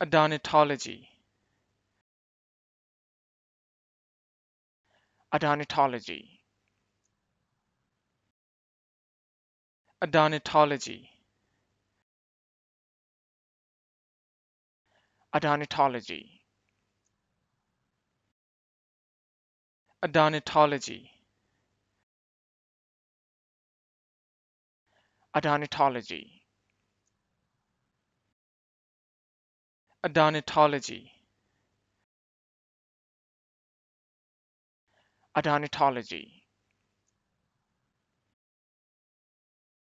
Adonatology Adonatology Adonatology Adonatology Adonatology Adonatology Adanitology Adanitology